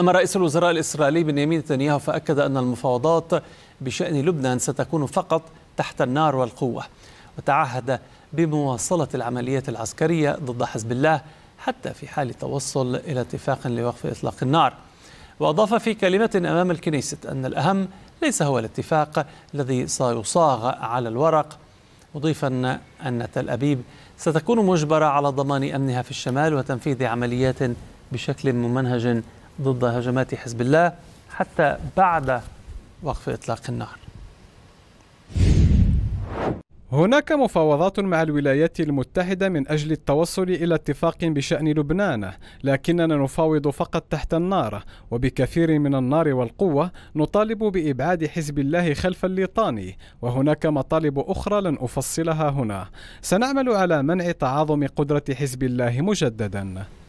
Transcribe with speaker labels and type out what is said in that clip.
Speaker 1: أما رئيس الوزراء الإسرائيلي بنيامين نتنياهو فأكد أن المفاوضات بشأن لبنان ستكون فقط تحت النار والقوة وتعهد بمواصلة العمليات العسكرية ضد حزب الله حتى في حال توصل إلى اتفاق لوقف إطلاق النار وأضاف في كلمة أمام الكنيسة أن الأهم ليس هو الاتفاق الذي سيصاغ على الورق مضيفا أن تل أبيب ستكون مجبرة على ضمان أمنها في الشمال وتنفيذ عمليات بشكل ممنهج ضد هجمات حزب الله حتى بعد وقف إطلاق
Speaker 2: النار هناك مفاوضات مع الولايات المتحدة من أجل التوصل إلى اتفاق بشأن لبنان، لكننا نفاوض فقط تحت النار، وبكثير من النار والقوة نطالب بإبعاد حزب الله خلف الليطاني وهناك مطالب أخرى لن أفصلها هنا. سنعمل على منع تعاظم قدرة حزب الله مجددا.